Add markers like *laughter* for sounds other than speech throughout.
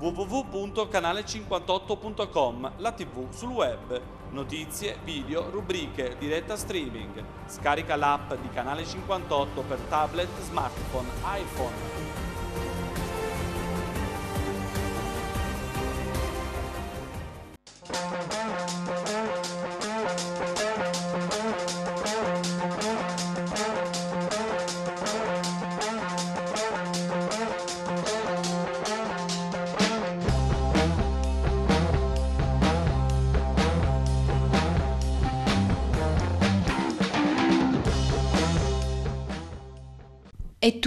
www.canale58.com, la tv sul web, notizie, video, rubriche, diretta streaming. Scarica l'app di Canale 58 per tablet, smartphone, iPhone.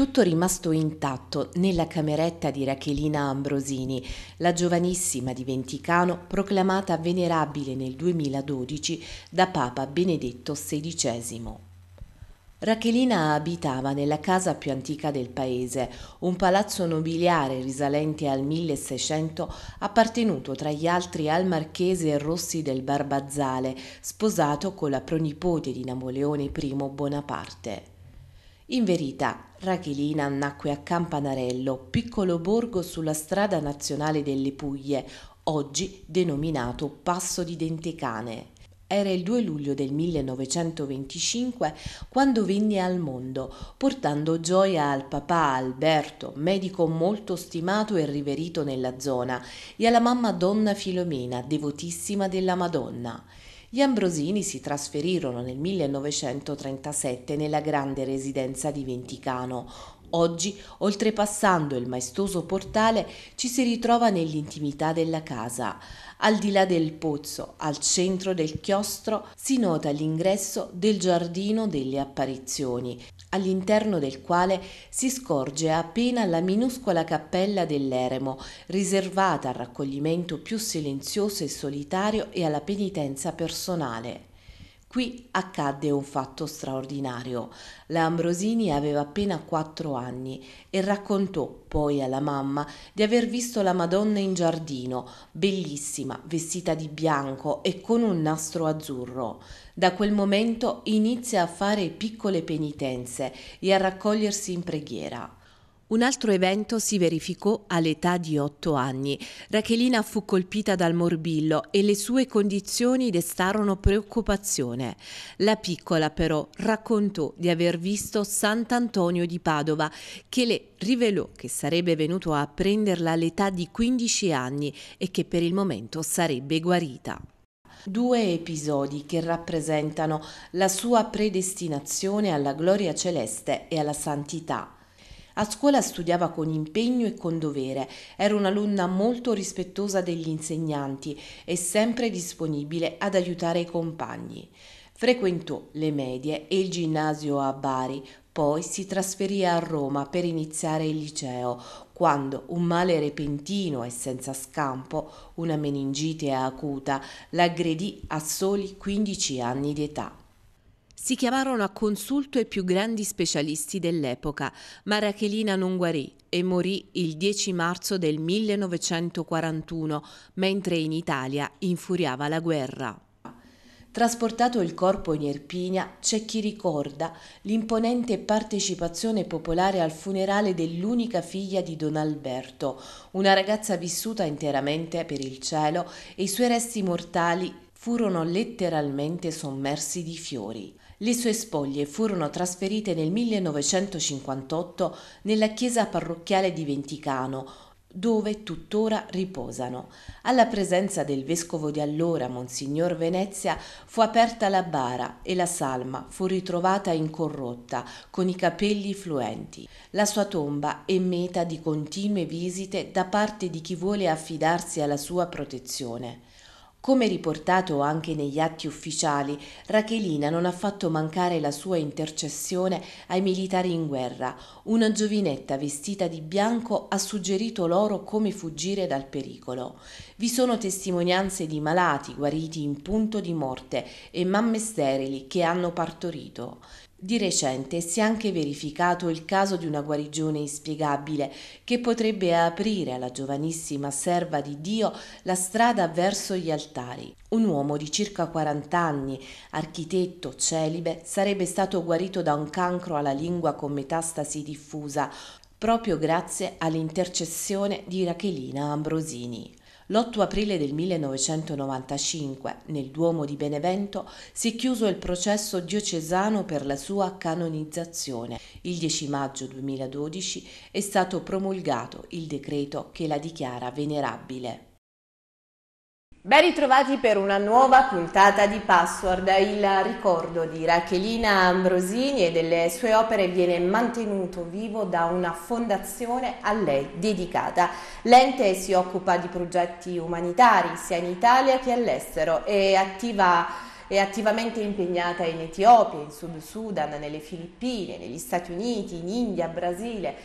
tutto rimasto intatto nella cameretta di Rachelina Ambrosini, la giovanissima di Venticano proclamata venerabile nel 2012 da Papa Benedetto XVI. Rachelina abitava nella casa più antica del paese, un palazzo nobiliare risalente al 1600, appartenuto tra gli altri al marchese Rossi del Barbazzale, sposato con la pronipote di Napoleone I Bonaparte. In verità, Rachelina nacque a Campanarello, piccolo borgo sulla strada nazionale delle Puglie, oggi denominato Passo di Dentecane. Era il 2 luglio del 1925 quando venne al mondo, portando gioia al papà Alberto, medico molto stimato e riverito nella zona, e alla mamma Donna Filomena, devotissima della Madonna. Gli Ambrosini si trasferirono nel 1937 nella grande residenza di Venticano. Oggi, oltrepassando il maestoso portale, ci si ritrova nell'intimità della casa. Al di là del pozzo, al centro del chiostro, si nota l'ingresso del giardino delle apparizioni, all'interno del quale si scorge appena la minuscola cappella dell'eremo, riservata al raccoglimento più silenzioso e solitario e alla penitenza personale. Qui accadde un fatto straordinario. La Ambrosini aveva appena quattro anni e raccontò poi alla mamma di aver visto la Madonna in giardino, bellissima, vestita di bianco e con un nastro azzurro. Da quel momento inizia a fare piccole penitenze e a raccogliersi in preghiera. Un altro evento si verificò all'età di otto anni. Rachelina fu colpita dal morbillo e le sue condizioni destarono preoccupazione. La piccola però raccontò di aver visto Sant'Antonio di Padova che le rivelò che sarebbe venuto a prenderla all'età di 15 anni e che per il momento sarebbe guarita due episodi che rappresentano la sua predestinazione alla gloria celeste e alla santità. A scuola studiava con impegno e con dovere, era un'alunna molto rispettosa degli insegnanti e sempre disponibile ad aiutare i compagni. Frequentò le medie e il ginnasio a Bari, poi si trasferì a Roma per iniziare il liceo, quando un male repentino e senza scampo, una meningite acuta, l'aggredì a soli 15 anni di età. Si chiamarono a consulto i più grandi specialisti dell'epoca, ma Rachelina non guarì e morì il 10 marzo del 1941, mentre in Italia infuriava la guerra. Trasportato il corpo in Irpinia, c'è chi ricorda l'imponente partecipazione popolare al funerale dell'unica figlia di Don Alberto, una ragazza vissuta interamente per il cielo e i suoi resti mortali furono letteralmente sommersi di fiori. Le sue spoglie furono trasferite nel 1958 nella chiesa parrocchiale di Venticano, dove tuttora riposano. Alla presenza del vescovo di allora, Monsignor Venezia, fu aperta la bara e la salma fu ritrovata incorrotta, con i capelli fluenti. La sua tomba è meta di continue visite da parte di chi vuole affidarsi alla sua protezione. Come riportato anche negli atti ufficiali, Rachelina non ha fatto mancare la sua intercessione ai militari in guerra. Una giovinetta vestita di bianco ha suggerito loro come fuggire dal pericolo. Vi sono testimonianze di malati guariti in punto di morte e mamme sterili che hanno partorito. Di recente si è anche verificato il caso di una guarigione inspiegabile che potrebbe aprire alla giovanissima serva di Dio la strada verso gli altari. Un uomo di circa 40 anni, architetto celibe, sarebbe stato guarito da un cancro alla lingua con metastasi diffusa proprio grazie all'intercessione di Rachelina Ambrosini. L'8 aprile del 1995, nel Duomo di Benevento, si è chiuso il processo diocesano per la sua canonizzazione. Il 10 maggio 2012 è stato promulgato il decreto che la dichiara venerabile. Ben ritrovati per una nuova puntata di Password. Il ricordo di Rachelina Ambrosini e delle sue opere viene mantenuto vivo da una fondazione a lei dedicata. L'ente si occupa di progetti umanitari sia in Italia che all'estero e attiva è attivamente impegnata in Etiopia, in Sud Sudan, nelle Filippine, negli Stati Uniti, in India, Brasile,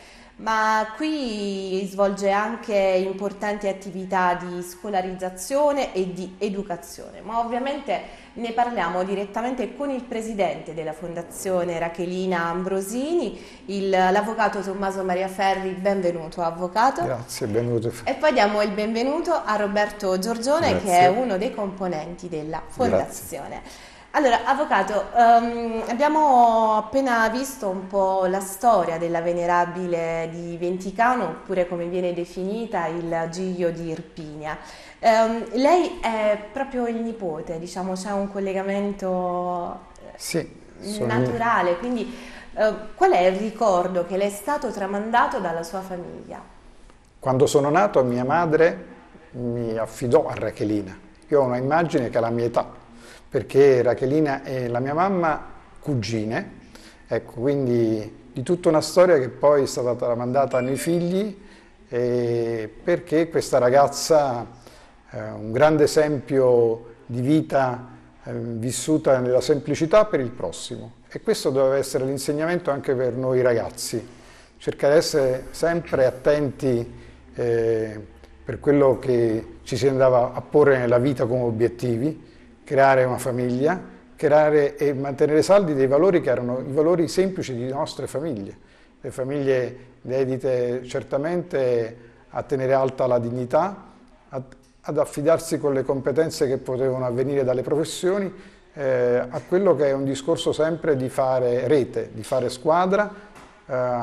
ma qui svolge anche importanti attività di scolarizzazione e di educazione, ma ovviamente ne parliamo direttamente con il presidente della Fondazione Rachelina Ambrosini, il, l'avvocato Tommaso Maria Ferri, benvenuto avvocato. Grazie, benvenuto. E poi diamo il benvenuto a Roberto Giorgione Grazie. che è uno dei componenti della Fondazione. Grazie. Allora, avvocato, um, abbiamo appena visto un po' la storia della venerabile di Venticano, oppure come viene definita il Giglio di Irpinia. Um, lei è proprio il nipote, diciamo, c'è un collegamento eh, sì, naturale, io. quindi uh, qual è il ricordo che le è stato tramandato dalla sua famiglia? Quando sono nato mia madre mi affidò a Rachelina, io ho un'immagine che è la mia età, perché Rachelina e la mia mamma cugine, ecco, quindi di tutta una storia che poi è stata tramandata ai noi figli, perché questa ragazza, eh, un grande esempio di vita eh, vissuta nella semplicità per il prossimo. E questo doveva essere l'insegnamento anche per noi ragazzi, cercare di essere sempre attenti eh, per quello che ci si andava a porre nella vita come obiettivi, creare una famiglia, creare e mantenere saldi dei valori che erano i valori semplici di nostre famiglie, le famiglie dedite certamente a tenere alta la dignità, ad affidarsi con le competenze che potevano avvenire dalle professioni, eh, a quello che è un discorso sempre di fare rete, di fare squadra, eh,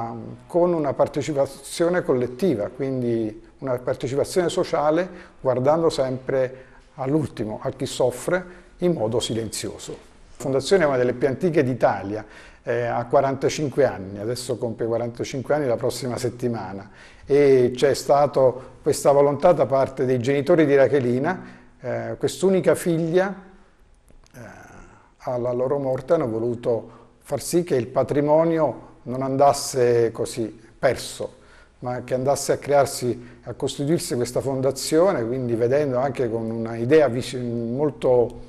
con una partecipazione collettiva, quindi una partecipazione sociale guardando sempre all'ultimo a chi soffre in modo silenzioso. La Fondazione è una delle più antiche d'Italia, eh, ha 45 anni, adesso compie 45 anni la prossima settimana e c'è stata questa volontà da parte dei genitori di Rachelina, eh, quest'unica figlia eh, alla loro morte hanno voluto far sì che il patrimonio non andasse così perso, ma che andasse a crearsi, a costituirsi questa fondazione, quindi vedendo anche con un'idea molto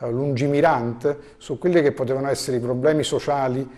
eh, lungimirante su quelli che potevano essere i problemi sociali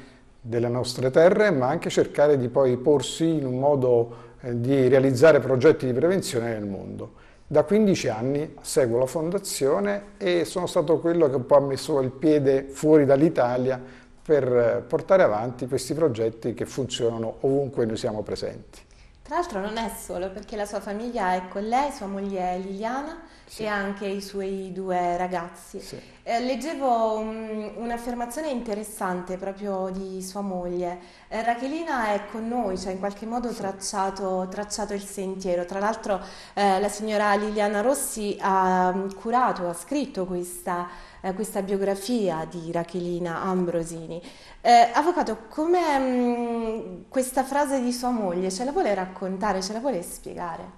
delle nostre terre, ma anche cercare di poi porsi in un modo eh, di realizzare progetti di prevenzione nel mondo. Da 15 anni seguo la fondazione e sono stato quello che un po' ha messo il piede fuori dall'Italia per eh, portare avanti questi progetti che funzionano ovunque noi siamo presenti. Tra l'altro non è solo perché la sua famiglia è con lei, sua moglie Liliana, sì. e anche i suoi due ragazzi. Sì. Eh, leggevo un, mm, un'affermazione interessante proprio di sua moglie. Eh, Rachelina è con noi, cioè in qualche modo tracciato, tracciato il sentiero. Tra l'altro eh, la signora Liliana Rossi ha mm, curato, ha scritto questa, eh, questa biografia di Rachelina Ambrosini. Eh, avvocato, come mm, questa frase di sua moglie ce la vuole raccontare, ce la vuole spiegare?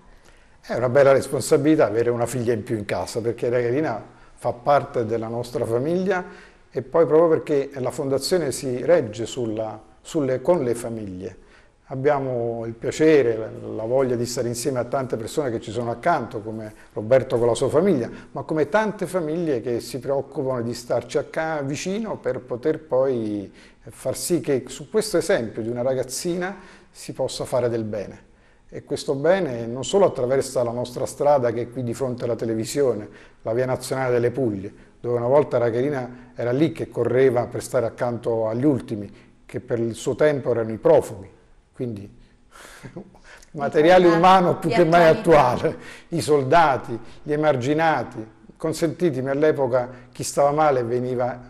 È una bella responsabilità avere una figlia in più in casa, perché Regalina fa parte della nostra famiglia e poi proprio perché la fondazione si regge sulla, sulle, con le famiglie. Abbiamo il piacere, la voglia di stare insieme a tante persone che ci sono accanto, come Roberto con la sua famiglia, ma come tante famiglie che si preoccupano di starci vicino per poter poi far sì che su questo esempio di una ragazzina si possa fare del bene. E questo bene non solo attraversa la nostra strada che è qui di fronte alla televisione, la via nazionale delle Puglie, dove una volta Ragherina era lì che correva per stare accanto agli ultimi, che per il suo tempo erano i profughi, quindi *laughs* materiale umano più che mai attuale, i soldati, gli emarginati, consentitemi all'epoca chi stava male veniva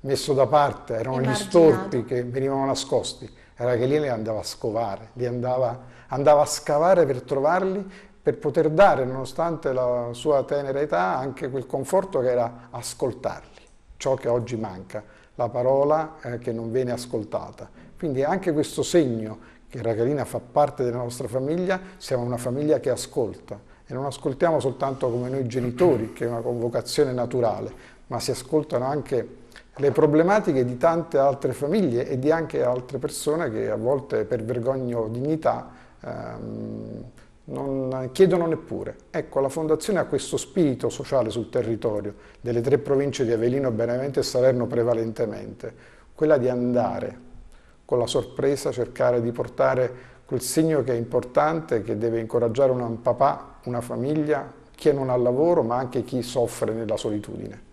messo da parte, erano gli storpi che venivano nascosti, era che li andava a scovare, li andava andava a scavare per trovarli, per poter dare, nonostante la sua tenera età, anche quel conforto che era ascoltarli, ciò che oggi manca, la parola eh, che non viene ascoltata. Quindi anche questo segno che Ragalina fa parte della nostra famiglia, siamo una famiglia che ascolta e non ascoltiamo soltanto come noi genitori, che è una convocazione naturale, ma si ascoltano anche le problematiche di tante altre famiglie e di anche altre persone che a volte per vergogna o dignità ehm, non eh, chiedono neppure. Ecco, la Fondazione ha questo spirito sociale sul territorio delle tre province di Avellino, Benevento e Salerno prevalentemente, quella di andare con la sorpresa, cercare di portare quel segno che è importante, che deve incoraggiare un papà, una famiglia, chi non ha lavoro, ma anche chi soffre nella solitudine.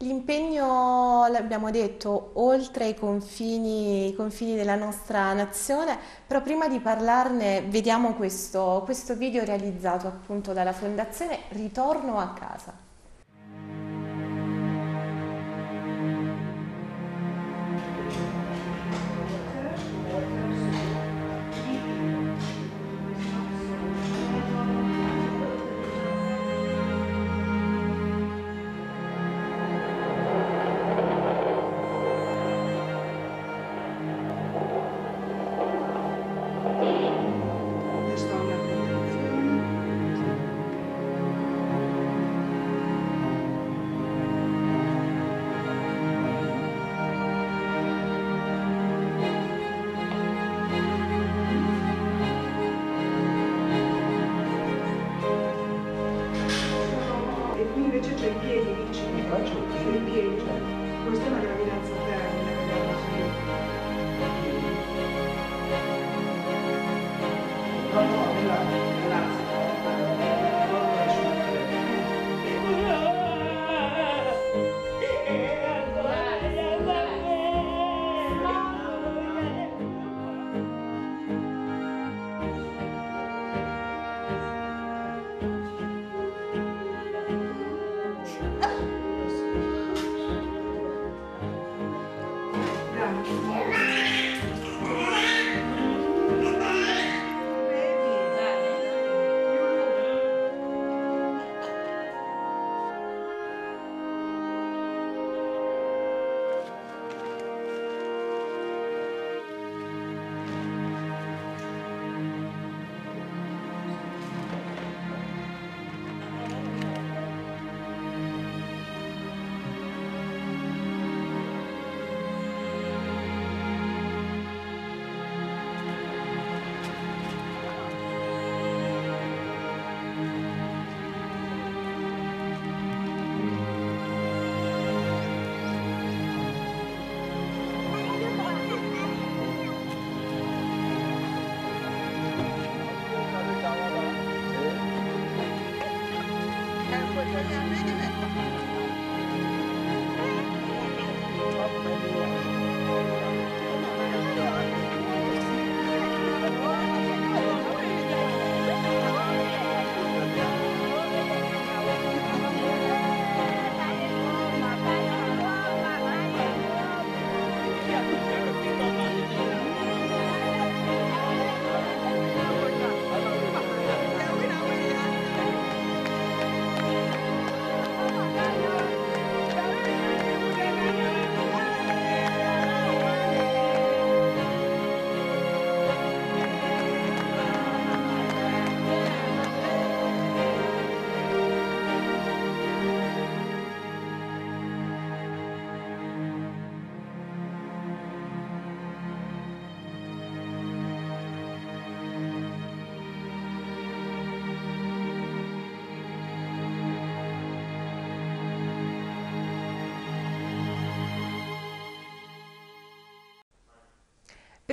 L'impegno, l'abbiamo detto, oltre i confini, i confini, della nostra nazione, però prima di parlarne vediamo questo, questo video realizzato appunto dalla Fondazione Ritorno a casa.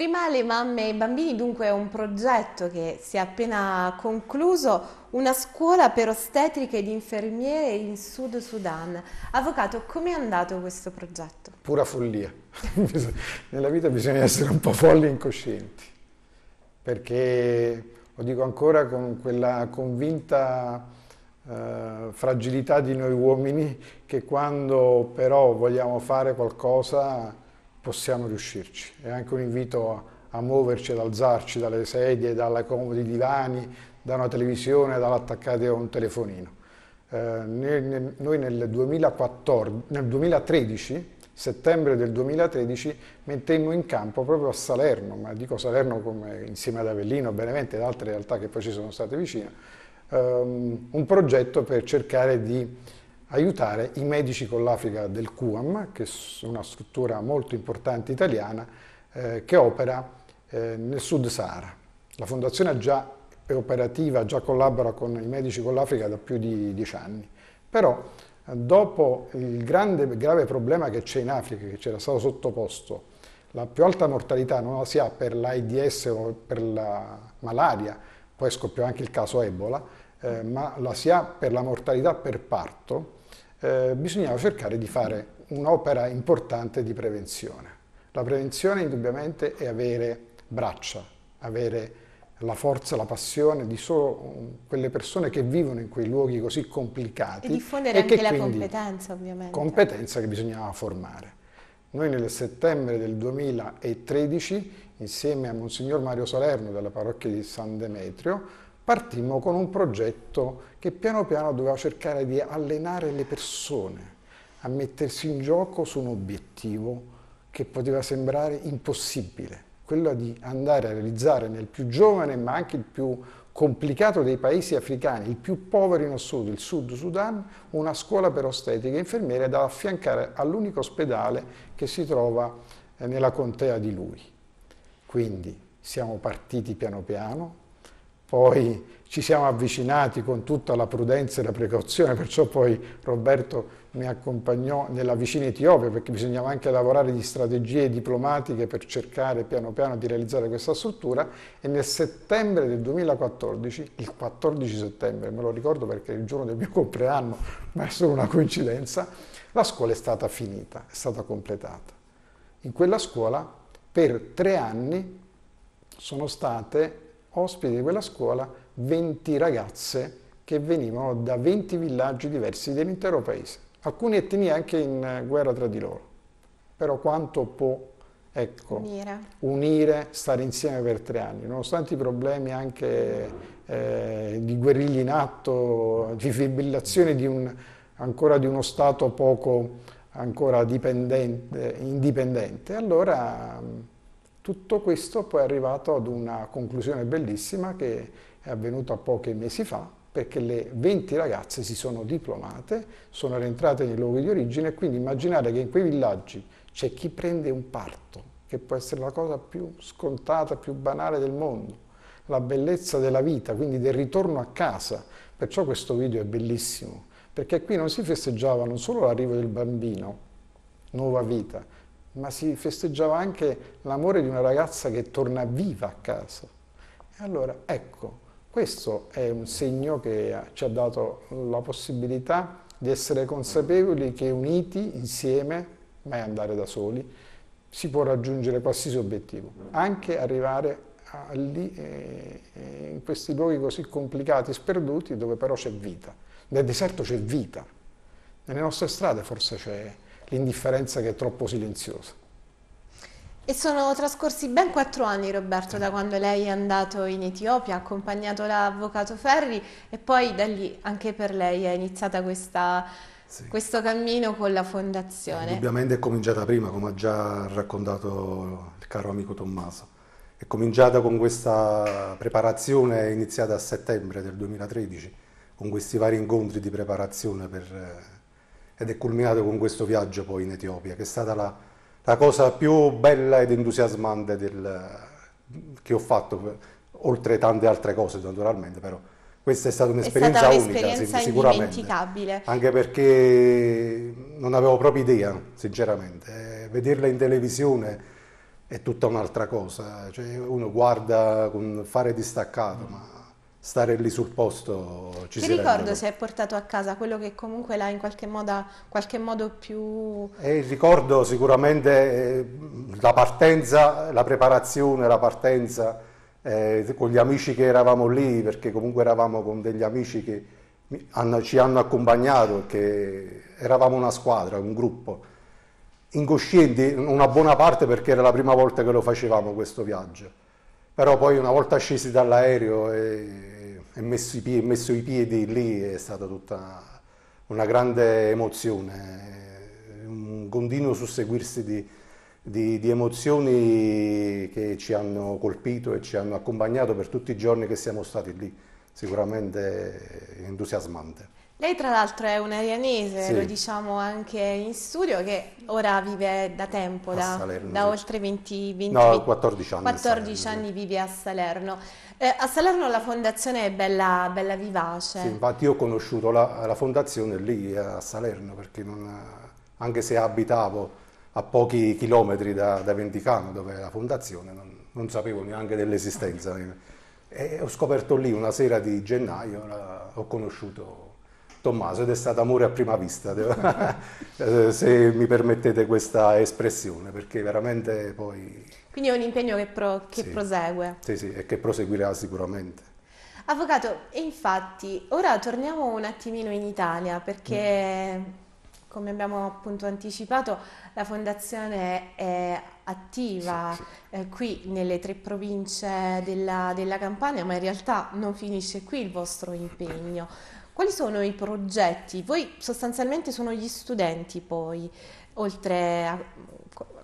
Prima le mamme e i bambini dunque è un progetto che si è appena concluso, una scuola per ostetriche ed infermiere in Sud Sudan. Avvocato, come è andato questo progetto? Pura follia. *laughs* Nella vita bisogna essere un po' folli e incoscienti, perché lo dico ancora con quella convinta eh, fragilità di noi uomini che quando però vogliamo fare qualcosa possiamo riuscirci. È anche un invito a, a muoverci, ad alzarci dalle sedie, dai comodi divani, da una televisione, dall'attaccata a un telefonino. Eh, noi nel, 2014, nel 2013 settembre del 2013 mettemmo in campo proprio a Salerno, ma dico Salerno come, insieme ad Avellino, Benevento ed altre realtà che poi ci sono state vicine, um, un progetto per cercare di aiutare i medici con l'Africa del QAM, che è una struttura molto importante italiana eh, che opera eh, nel Sud Sahara. La fondazione è già è operativa, già collabora con i medici con l'Africa da più di dieci anni, però eh, dopo il grande, grave problema che c'è in Africa, che c'era stato sottoposto, la più alta mortalità non la si ha per l'AIDS o per la malaria, poi scoppiò anche il caso Ebola, eh, ma la si ha per la mortalità per parto, eh, bisognava cercare di fare un'opera importante di prevenzione. La prevenzione indubbiamente è avere braccia, avere la forza, la passione di solo mm, quelle persone che vivono in quei luoghi così complicati. E diffondere e anche la competenza ovviamente. Competenza che bisognava formare. Noi nel settembre del 2013, insieme a Monsignor Mario Salerno della parrocchia di San Demetrio, partimmo con un progetto che piano piano doveva cercare di allenare le persone a mettersi in gioco su un obiettivo che poteva sembrare impossibile, quello di andare a realizzare nel più giovane ma anche il più complicato dei paesi africani, il più povero in assoluto, il Sud Sudan, una scuola per ostetica e infermiere da affiancare all'unico ospedale che si trova eh, nella contea di lui. Quindi siamo partiti piano piano, poi ci siamo avvicinati con tutta la prudenza e la precauzione, perciò poi Roberto mi accompagnò nella vicina Etiopia perché bisognava anche lavorare di strategie diplomatiche per cercare piano piano di realizzare questa struttura e nel settembre del 2014, il 14 settembre, me lo ricordo perché è il giorno del mio compleanno, ma è solo una coincidenza, la scuola è stata finita, è stata completata. In quella scuola per tre anni sono state ospiti di quella scuola 20 ragazze che venivano da 20 villaggi diversi dell'intero paese, alcune etnie anche in eh, guerra tra di loro. Però quanto può ecco, unire. unire. stare insieme per tre anni, nonostante i problemi anche eh, di guerriglia in atto, di fibrillazione di un, ancora di uno Stato poco ancora dipendente, indipendente, allora tutto questo poi è arrivato ad una conclusione bellissima che è avvenuta pochi mesi fa, perché le 20 ragazze si sono diplomate, sono rientrate nei luoghi di origine e quindi immaginare che in quei villaggi c'è chi prende un parto, che può essere la cosa più scontata, più banale del mondo, la bellezza della vita, quindi del ritorno a casa. Perciò questo video è bellissimo, perché qui non si festeggiava non solo l'arrivo del bambino, nuova vita, ma si festeggiava anche l'amore di una ragazza che torna viva a casa. E allora, ecco, questo è un segno che ci ha dato la possibilità di essere consapevoli che uniti, insieme, mai andare da soli, si può raggiungere qualsiasi obiettivo, anche arrivare a lì, eh, eh in questi luoghi così complicati, sperduti, dove però c'è vita. Nel deserto c'è vita, nelle nostre strade forse c'è l'indifferenza che è troppo silenziosa. E sono trascorsi ben quattro anni, Roberto, da quando lei è andato in Etiopia, ha accompagnato l'avvocato Ferri e poi da lì anche per lei è iniziata questa, sì. questo cammino con la fondazione. Indubbiamente è cominciata prima, come ha già raccontato il caro amico Tommaso. È cominciata con questa preparazione iniziata a settembre del 2013, con questi vari incontri di preparazione per eh, ed è culminato con questo viaggio poi in Etiopia, che è stata la, la cosa più bella ed entusiasmante del, che ho fatto, oltre tante altre cose naturalmente, però questa è stata un'esperienza un unica, sicuramente. Anche perché non avevo proprio idea, sinceramente. Eh, vederla in televisione è tutta un'altra cosa, cioè uno guarda con fare distaccato, mm. ma stare lì sul posto ci Ti si ricordo rende. se hai portato a casa quello che comunque l'ha in qualche modo, qualche modo più... E ricordo sicuramente eh, la partenza, la preparazione, la partenza eh, con gli amici che eravamo lì, perché comunque eravamo con degli amici che hanno, ci hanno accompagnato, che eravamo una squadra, un gruppo incoscienti, una buona parte perché era la prima volta che lo facevamo questo viaggio però poi una volta scesi dall'aereo e, e messo, i piedi, messo, i piedi, lì è stata tutta una grande emozione, un continuo susseguirsi di, di, di emozioni che ci hanno colpito e ci hanno accompagnato per tutti i giorni che siamo stati lì, sicuramente entusiasmante. Lei tra l'altro è un arianese, sì. lo diciamo anche in studio, che ora vive da tempo, da, da, oltre 20, 20 no, 14 anni. 14 anni vive a Salerno. Eh, a Salerno la fondazione è bella, bella vivace. Sì, infatti io ho conosciuto la, la, fondazione lì eh, a Salerno, perché non, eh, anche se abitavo a pochi chilometri da, da Venticano, dove è la fondazione, non, non sapevo neanche dell'esistenza. *laughs* E ho scoperto lì una sera di gennaio, la, ho conosciuto Tommaso ed è stato amore a prima vista, *laughs* eh, se mi permettete questa espressione, perché veramente poi... Quindi è un impegno che, pro, che sì. prosegue. Sì, sì, e che proseguirà sicuramente. Avvocato, infatti, ora torniamo un attimino in Italia, perché mm. come abbiamo appunto anticipato, la fondazione è attiva sì, sì. Eh, qui nelle tre province della, della Campania, ma in realtà non finisce qui il vostro impegno. Quali sono i progetti? Voi sostanzialmente sono gli studenti poi, oltre a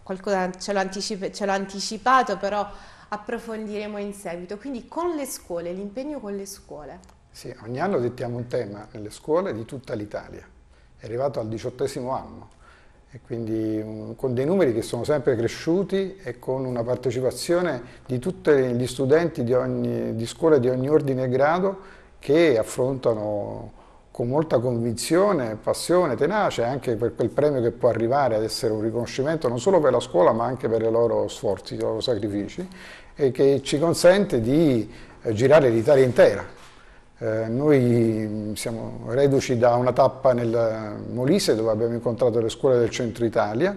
qualcosa ce l'ho, anticipa, ce l'ho anticipato, però approfondiremo in seguito. Quindi con le scuole, l'impegno con le scuole. Sì, ogni anno dettiamo un tema nelle scuole di tutta l'Italia. È arrivato al diciottesimo anno e quindi um, con dei numeri che sono sempre cresciuti e con una partecipazione di tutti gli studenti di, ogni, di scuole di ogni ordine e grado che affrontano con molta convinzione, passione, tenace, anche per quel premio che può arrivare ad essere un riconoscimento non solo per la scuola ma anche per i loro sforzi, i loro sacrifici, e che ci consente di eh, girare l'Italia intera. Eh, noi mm, siamo reduci da una tappa nel Molise dove abbiamo incontrato le scuole del centro Italia,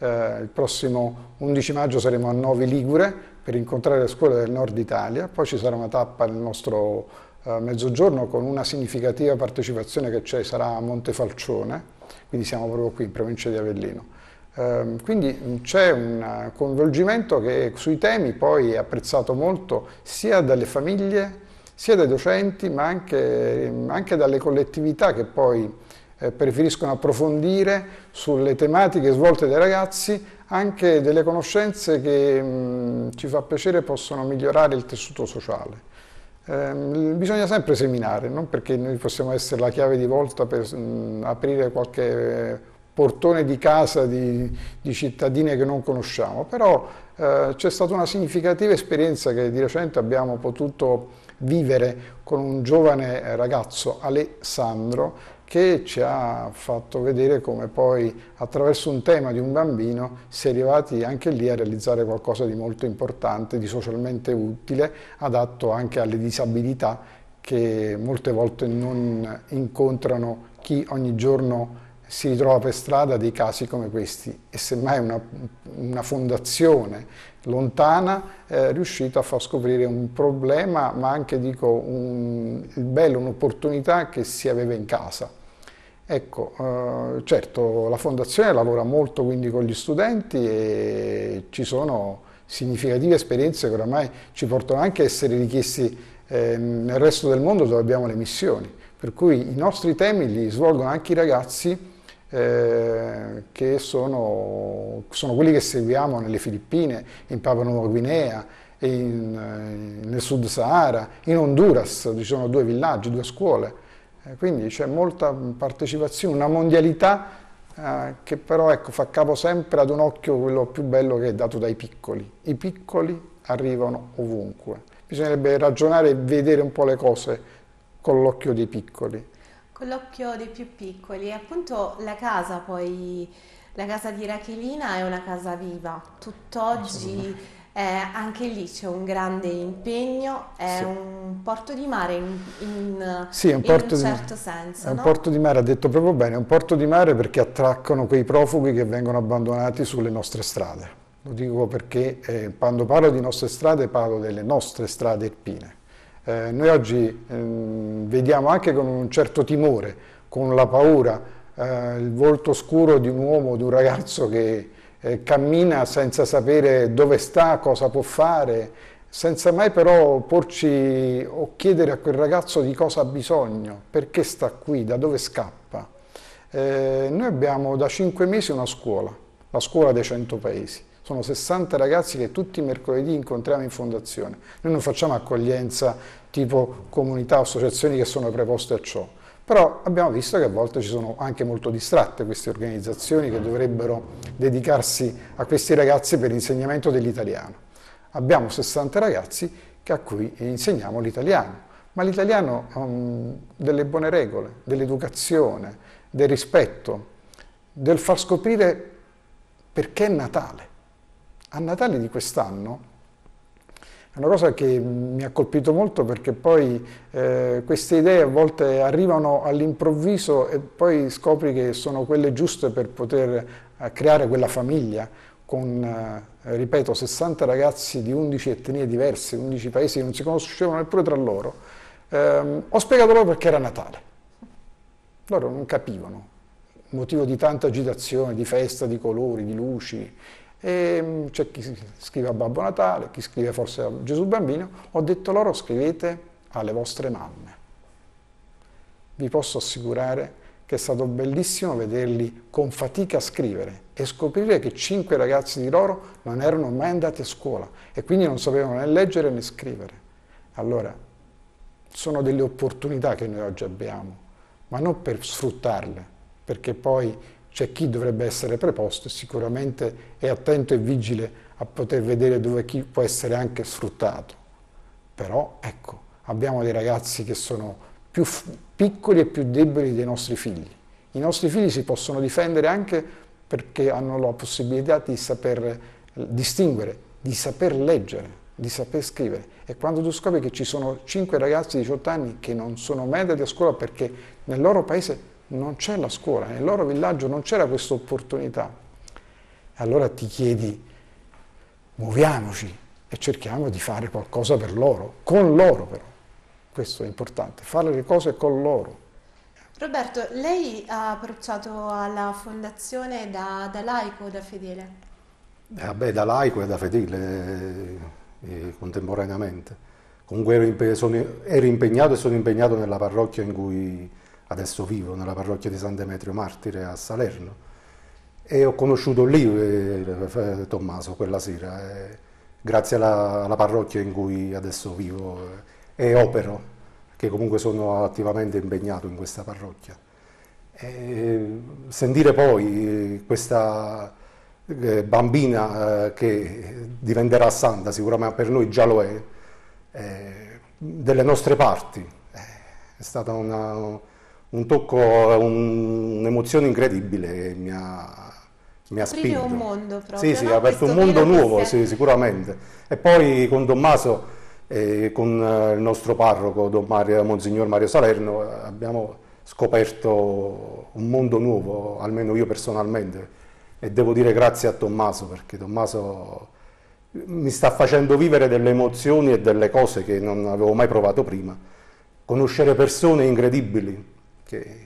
eh, il prossimo 11 maggio saremo a Novi Ligure per incontrare le scuole del nord Italia, poi ci sarà una tappa nel nostro eh, mezzogiorno con una significativa partecipazione che c'è sarà a Montefalcione, quindi siamo proprio qui in provincia di Avellino. Ehm, quindi c'è un coinvolgimento che sui temi poi è apprezzato molto sia dalle famiglie, sia dai docenti, ma anche, anche dalle collettività che poi eh, preferiscono approfondire sulle tematiche svolte dai ragazzi anche delle conoscenze che mh, ci fa piacere possono migliorare il tessuto sociale. Ehm, bisogna sempre seminare, non perché noi possiamo essere la chiave di volta per mh, mm, aprire qualche portone di casa di, di cittadine che non conosciamo, però eh, c'è stata una significativa esperienza che di recente abbiamo potuto vivere con un giovane ragazzo, Alessandro, che ci ha fatto vedere come poi attraverso un tema di un bambino si è arrivati anche lì a realizzare qualcosa di molto importante, di socialmente utile, adatto anche alle disabilità che molte volte non incontrano chi ogni giorno si ritrova per strada dei casi come questi e semmai una, una fondazione lontana è eh, riuscita a far scoprire un problema ma anche dico un, il bello, un'opportunità che si aveva in casa. Ecco, eh, certo la fondazione lavora molto quindi con gli studenti e ci sono significative esperienze che oramai ci portano anche a essere richiesti ehm, nel resto del mondo dove abbiamo le missioni. Per cui i nostri temi li svolgono anche i ragazzi eh, che sono, sono, quelli che seguiamo nelle Filippine, in Papua Nuova Guinea, in, eh, nel Sud Sahara, in Honduras, ci sono due villaggi, due scuole eh, quindi c'è molta partecipazione, una mondialità eh, che però ecco, fa capo sempre ad un occhio quello più bello che è dato dai piccoli. I piccoli arrivano ovunque. Bisognerebbe ragionare e vedere un po' le cose con l'occhio dei piccoli. Con l'occhio dei più piccoli. E appunto la casa poi, la casa di Rachelina è una casa viva. Tutt'oggi eh, anche lì c'è un grande impegno, è sì. un porto di mare in, in, sì, un, in un certo di, senso. È un porto di mare, ha detto proprio bene, è un porto di mare perché attraccano quei profughi che vengono abbandonati sulle nostre strade. Lo dico perché eh, quando parlo di nostre strade parlo delle nostre strade alpine. Eh, noi oggi ehm, vediamo anche con un certo timore, con la paura, eh, il volto scuro di un uomo, di un ragazzo che eh, cammina senza sapere dove sta, cosa può fare, senza mai però porci o chiedere a quel ragazzo di cosa ha bisogno, perché sta qui, da dove scappa. Eh, noi abbiamo da cinque mesi una scuola, la scuola dei 100 paesi. Sono 60 ragazzi che tutti i mercoledì incontriamo in fondazione. Noi non facciamo accoglienza tipo comunità, o associazioni che sono preposte a ciò. Però abbiamo visto che a volte ci sono anche molto distratte queste organizzazioni che dovrebbero dedicarsi a questi ragazzi per l'insegnamento dell'italiano. Abbiamo 60 ragazzi a cui insegniamo l'italiano, ma l'italiano ha um, delle buone regole, dell'educazione, del rispetto, del far scoprire perché è Natale. A Natale di quest'anno una cosa che mi ha colpito molto perché poi eh, queste idee a volte arrivano all'improvviso e poi scopri che sono quelle giuste per poter eh, creare quella famiglia con, eh, ripeto, 60 ragazzi di 11 etnie diverse, 11 paesi che non si conoscevano neppure tra loro. Ehm, ho spiegato loro perché era Natale. Loro non capivano, motivo di tanta agitazione, di festa, di colori, di luci, e ehm, c'è chi scrive a Babbo Natale, chi scrive forse a Gesù Bambino, ho detto loro scrivete alle vostre mamme. Vi posso assicurare che è stato bellissimo vederli con fatica scrivere e scoprire che cinque ragazzi di loro non erano mai andati a scuola e quindi non sapevano né leggere né scrivere. Allora, sono delle opportunità che noi oggi abbiamo, ma non per sfruttarle, perché poi c'è cioè, chi dovrebbe essere preposto sicuramente è attento e vigile a poter vedere dove chi può essere anche sfruttato. Però, ecco, abbiamo dei ragazzi che sono più piccoli e più deboli dei nostri figli. I nostri figli si possono difendere anche perché hanno la possibilità di saper distinguere, di saper leggere, di saper scrivere. E quando tu scopri che ci sono cinque ragazzi di 18 anni che non sono mai andati a scuola perché nel loro paese non c'è la scuola, nel loro villaggio non c'era questa opportunità. Allora ti chiedi, muoviamoci e cerchiamo di fare qualcosa per loro, con loro però. Questo è importante, fare le cose con loro. Roberto, lei ha approcciato alla fondazione da, da laico o da fedele? Eh, beh, da laico e da fedele eh, eh contemporaneamente. Comunque ero, impe- sono, ero impegnato e sono impegnato nella parrocchia in cui adesso vivo nella parrocchia di San Demetrio Martire a Salerno e ho conosciuto lì eh, eh, Tommaso quella sera, eh, grazie alla, alla, parrocchia in cui adesso vivo eh, e opero, che comunque sono attivamente impegnato in questa parrocchia. E sentire poi eh, questa eh, bambina che diventerà santa, sicuramente per noi già lo è, delle nostre parti, è stata una un tocco, un, un'emozione incredibile che mi ha, mi ha spinto. un mondo proprio. Sì, sì, no? ha aperto Questo un mondo nuovo, sì, sicuramente. E poi con Tommaso e eh, con eh, il nostro parroco, Don Mario, Monsignor Mario Salerno, abbiamo scoperto un mondo nuovo, almeno io personalmente. E devo dire grazie a Tommaso, perché Tommaso mi sta facendo vivere delle emozioni e delle cose che non avevo mai provato prima. Conoscere persone incredibili, che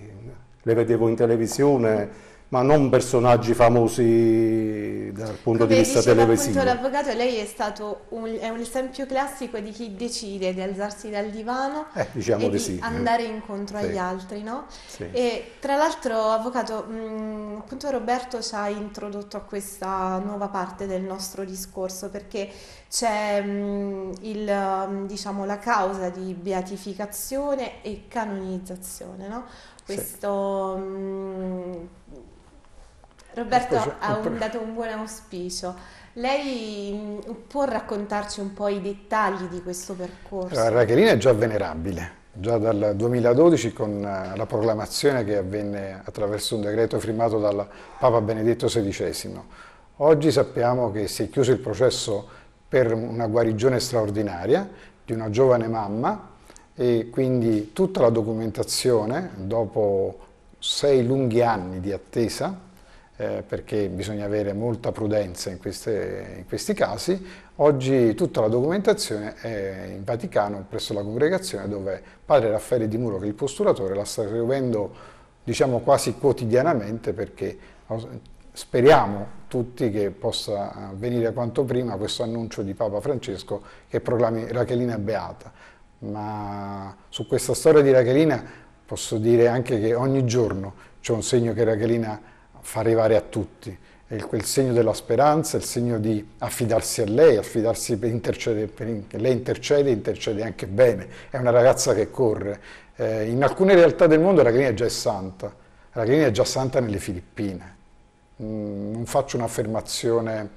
le vedevo in televisione ma non personaggi famosi dal punto Come di vista diceva televisivo. l'avvocato, lei è stato un, è un, esempio classico di chi decide di alzarsi dal divano eh, diciamo e di, sì. Eh. andare incontro sì. agli altri, no? sì. E tra l'altro, avvocato, mh, mm, appunto Roberto ci ha introdotto a questa nuova parte del nostro discorso perché c'è mm, mm, diciamo, la causa di beatificazione e canonizzazione, no? Questo... Mh, Roberto ha un, dato un buon auspicio. Lei mm, può raccontarci un po' i dettagli di questo percorso? Allora, Rachelina è già venerabile, già dal 2012 con eh, la proclamazione che avvenne attraverso un decreto firmato dal Papa Benedetto XVI. Oggi sappiamo che si è chiuso il processo per una guarigione straordinaria di una giovane mamma e quindi tutta la documentazione dopo sei lunghi anni di attesa eh, perché bisogna avere molta prudenza in, queste, in, questi casi, oggi tutta la documentazione è in Vaticano presso la congregazione dove padre Raffaele Di Muro, che è il postulatore, la sta seguendo diciamo quasi quotidianamente perché eh, speriamo tutti che possa avvenire quanto prima questo annuncio di Papa Francesco che proclami Rachelina beata. Ma su questa storia di Rachelina posso dire anche che ogni giorno c'è un segno che Rachelina fa arrivare a tutti. È quel segno della speranza, il segno di affidarsi a lei, affidarsi per intercedere, per, lei intercede, intercede anche bene, è una ragazza che corre. Eh, in alcune realtà del mondo è già santa, Ragrini è già santa nelle Filippine. Mm, non faccio un'affermazione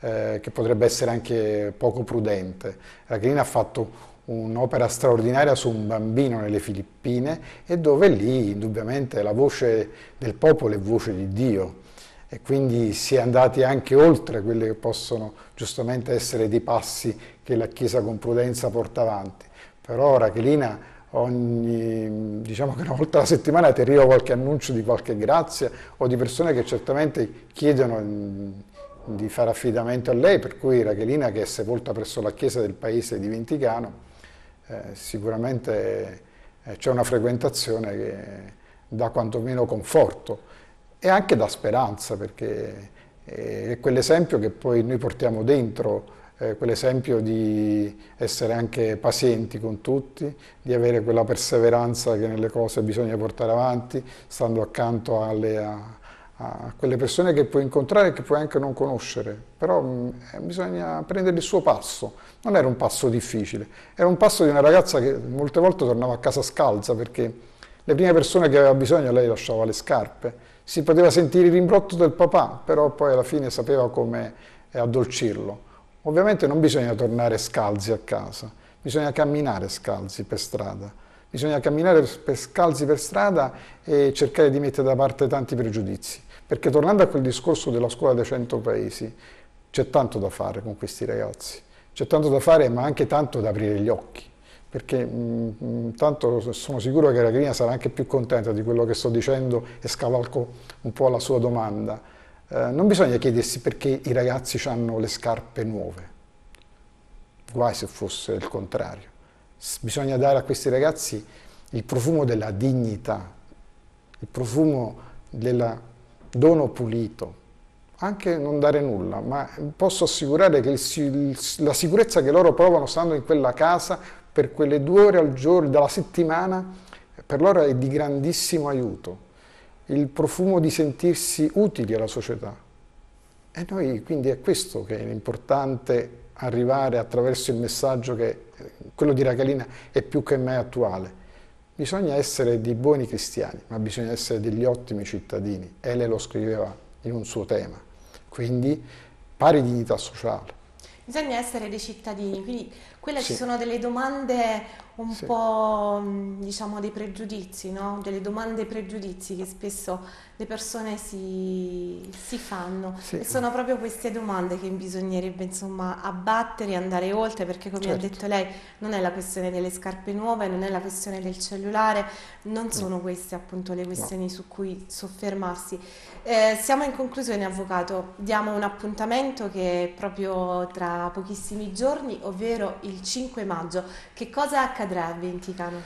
eh, che potrebbe essere anche poco prudente. Ragrini ha fatto un'opera straordinaria su un bambino nelle Filippine e dove lì indubbiamente la voce del popolo è voce di Dio e quindi si è andati anche oltre quelli che possono giustamente essere dei passi che la Chiesa con prudenza porta avanti. Però Rachelina ogni, diciamo che una volta alla settimana ti arriva qualche annuncio di qualche grazia o di persone che certamente chiedono mm, di fare affidamento a lei, per cui Rachelina che è sepolta presso la chiesa del paese di Venticano, eh, sicuramente eh, c'è una frequentazione che dà quantomeno conforto e anche dà speranza perché eh, è quell'esempio che poi noi portiamo dentro, eh, quell'esempio di essere anche pazienti con tutti, di avere quella perseveranza che nelle cose bisogna portare avanti, stando accanto alle, a quelle persone che puoi incontrare e che puoi anche non conoscere, però mh, mm, eh, bisogna prendere il suo passo, non era un passo difficile, era un passo di una ragazza che molte volte tornava a casa scalza perché le prime persone che aveva bisogno lei lasciava le scarpe, si poteva sentire il rimbrotto del papà, però poi alla fine sapeva come eh, addolcirlo. Ovviamente non bisogna tornare scalzi a casa, bisogna camminare scalzi per strada, bisogna camminare per scalzi per strada e cercare di mettere da parte tanti pregiudizi. Perché tornando a quel discorso della scuola dei 100 paesi, c'è tanto da fare con questi ragazzi, c'è tanto da fare ma anche tanto da aprire gli occhi perché mh, mm, mm, tanto sono sicuro che la Grina sarà anche più contenta di quello che sto dicendo e scavalco un po' la sua domanda. Eh, non bisogna chiedersi perché i ragazzi hanno le scarpe nuove, guai se fosse il contrario. S bisogna dare a questi ragazzi il profumo della dignità, il profumo della dono pulito, anche non dare nulla, ma posso assicurare che il, la sicurezza che loro provano stando in quella casa per quelle due ore al giorno, dalla settimana, per loro è di grandissimo aiuto. Il profumo di sentirsi utili alla società. E noi quindi è questo che è importante arrivare attraverso il messaggio che quello di Ragalina è più che mai attuale. Bisogna essere dei buoni cristiani, ma bisogna essere degli ottimi cittadini. Ele lo scriveva in un suo tema. Quindi pari dignità sociale. Bisogna essere dei cittadini, quindi quelle sì. ci sono delle domande un sì. po' mm, diciamo dei pregiudizi, no? delle domande pregiudizi che spesso le persone si, si fanno sì. e sono proprio queste domande che bisognerebbe insomma abbattere e andare oltre perché come certo. ha detto lei non è la questione delle scarpe nuove, non è la questione del cellulare, non sono queste appunto le questioni no. su cui soffermarsi. Eh, siamo in conclusione avvocato, diamo un appuntamento che è proprio tra pochissimi giorni, ovvero il il 5 maggio. Che cosa accadrà a Venticano?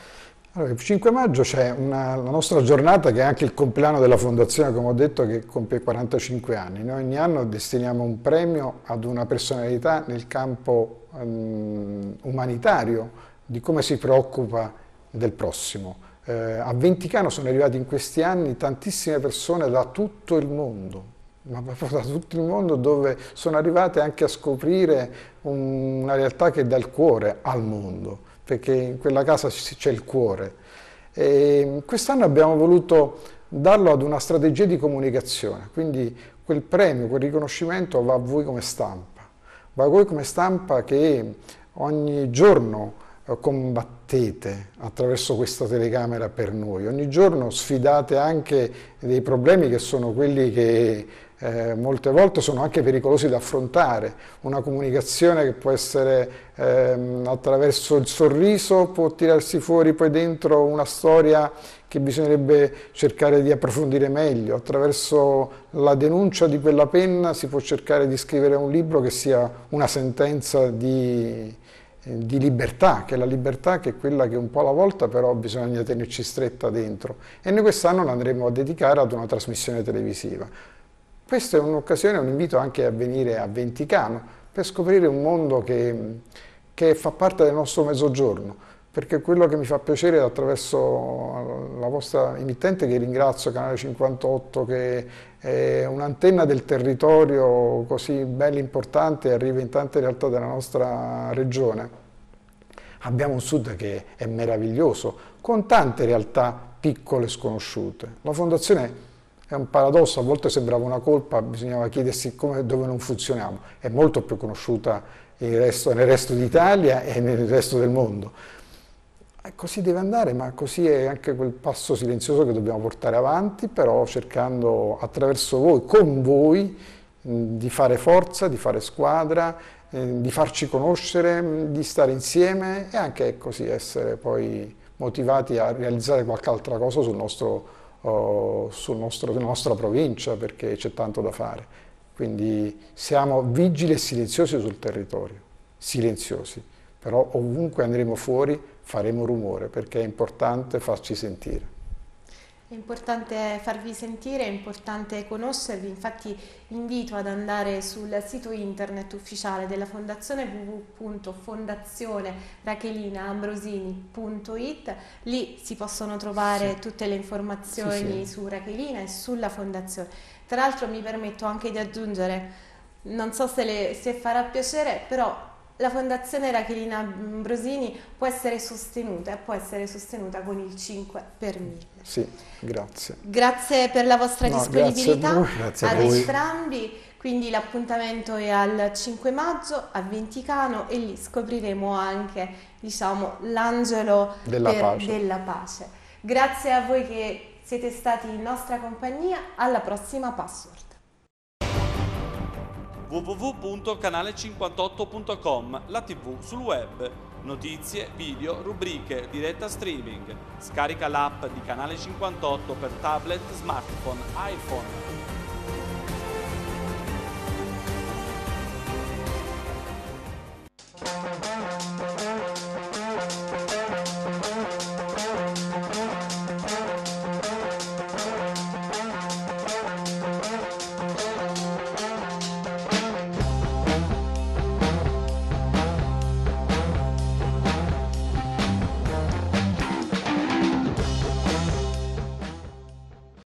Allora, il 5 maggio c'è la nostra giornata che è anche il compleanno della fondazione, come ho detto, che compie 45 anni. Noi ogni anno destiniamo un premio ad una personalità nel campo um, umanitario, di come si preoccupa del prossimo. Eh, a Venticano sono arrivati in questi anni tantissime persone da tutto il mondo, ma proprio da tutto il mondo, dove sono arrivate anche a scoprire una realtà che dà il cuore al mondo, perché in quella casa c'è il cuore. E quest'anno abbiamo voluto darlo ad una strategia di comunicazione, quindi quel premio, quel riconoscimento va a voi come stampa, va a voi come stampa che ogni giorno eh, combattete attraverso questa telecamera per noi, ogni giorno sfidate anche dei problemi che sono quelli che eh, molte volte sono anche pericolosi da affrontare. Una comunicazione che può essere ehm, attraverso il sorriso, può tirarsi fuori poi dentro una storia che bisognerebbe cercare di approfondire meglio. Attraverso la denuncia di quella penna si può cercare di scrivere un libro che sia una sentenza di, di libertà, che è la libertà che è quella che un po' alla volta però bisogna tenerci stretta dentro. E noi quest'anno l'andremo a dedicare ad una trasmissione televisiva. Questa è un'occasione, un invito anche a venire a Venticano per scoprire un mondo che, che fa parte del nostro mezzogiorno, perché quello che mi fa piacere attraverso la vostra emittente, che ringrazio, Canale 58, che è un'antenna del territorio così bella, importante, e arriva in tante realtà della nostra regione. Abbiamo un sud che è meraviglioso, con tante realtà piccole e sconosciute. La fondazione è un paradosso, a volte sembrava una colpa, bisognava chiedersi come, dove non funzioniamo, è molto più conosciuta resto, nel resto d'Italia e nel resto del mondo. E eh, così deve andare, ma così è anche quel passo silenzioso che dobbiamo portare avanti, però cercando attraverso voi, con voi, di fare forza, di fare squadra, eh, di farci conoscere, di stare insieme e anche così ecco essere poi motivati a realizzare qualche altra cosa sul nostro oh, eh, sulla nostra provincia perché c'è tanto da fare. Quindi siamo vigili e silenziosi sul territorio, silenziosi, però ovunque andremo fuori faremo rumore perché è importante farci sentire. È importante farvi sentire, è importante conoscervi, infatti invito ad andare sul sito internet ufficiale della fondazione www.fondazionerachelinaambrosini.it, lì si possono trovare sì. tutte le informazioni sì, sì. su Rachelina e sulla fondazione. Tra l'altro mi permetto anche di aggiungere, non so se, le, se farà piacere, però la Fondazione Rachelina Ambrosini può essere sostenuta e può essere sostenuta con il 5 per 1000. Sì, grazie. Grazie per la vostra no, disponibilità grazie a, voi, grazie a ad voi. entrambi, quindi l'appuntamento è al 5 maggio a Venticano e lì scopriremo anche diciamo, l'angelo della, della pace. Grazie a voi che siete stati in nostra compagnia, alla prossima Password www.canale58.com, la tv sul web, notizie, video, rubriche, diretta streaming. Scarica l'app di Canale 58 per tablet, smartphone, iPhone. Thank you.